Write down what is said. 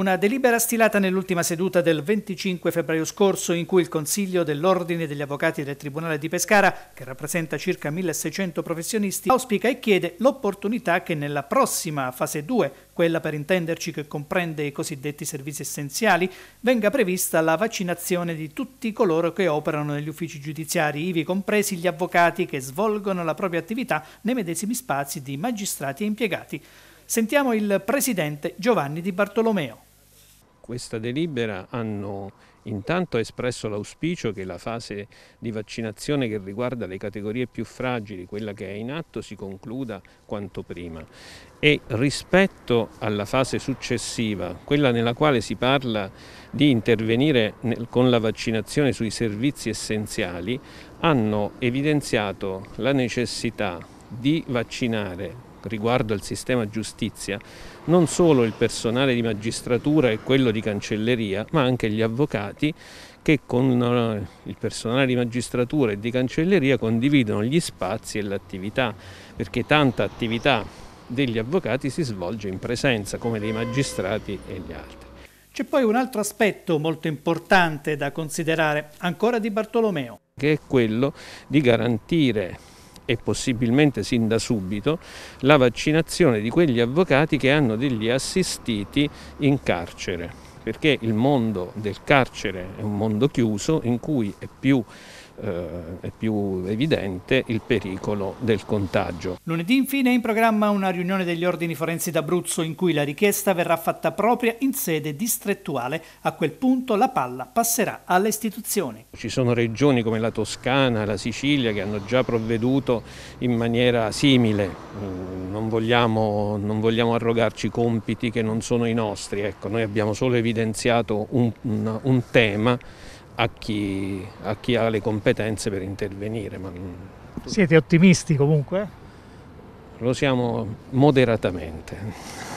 Una delibera stilata nell'ultima seduta del 25 febbraio scorso in cui il Consiglio dell'Ordine degli Avvocati del Tribunale di Pescara, che rappresenta circa 1600 professionisti, auspica e chiede l'opportunità che nella prossima fase 2, quella per intenderci che comprende i cosiddetti servizi essenziali, venga prevista la vaccinazione di tutti coloro che operano negli uffici giudiziari, ivi compresi gli avvocati che svolgono la propria attività nei medesimi spazi di magistrati e impiegati. Sentiamo il presidente Giovanni Di Bartolomeo questa delibera hanno intanto espresso l'auspicio che la fase di vaccinazione che riguarda le categorie più fragili, quella che è in atto, si concluda quanto prima e rispetto alla fase successiva, quella nella quale si parla di intervenire nel, con la vaccinazione sui servizi essenziali, hanno evidenziato la necessità di vaccinare riguardo al sistema giustizia, non solo il personale di magistratura e quello di cancelleria, ma anche gli avvocati che con eh, il personale di magistratura e di cancelleria condividono gli spazi e l'attività, perché tanta attività degli avvocati si svolge in presenza, come dei magistrati e gli altri. C'è poi un altro aspetto molto importante da considerare, ancora di Bartolomeo. Che è quello di garantire e possibilmente sin da subito la vaccinazione di quegli avvocati che hanno degli assistiti in carcere perché il mondo del carcere è un mondo chiuso in cui è più eh, è più evidente il pericolo del contagio. Lunedì infine è in programma una riunione degli ordini forensi d'Abruzzo in cui la richiesta verrà fatta propria in sede distrettuale. A quel punto la palla passerà alle istituzioni. Ci sono regioni come la Toscana, la Sicilia che hanno già provveduto in maniera simile. Mm, non vogliamo, non vogliamo arrogarci compiti che non sono i nostri. Ecco, noi abbiamo solo evidenziato un, un, un tema a chi, a chi ha le competenze per intervenire. Ma... Siete ottimisti comunque? Lo siamo moderatamente.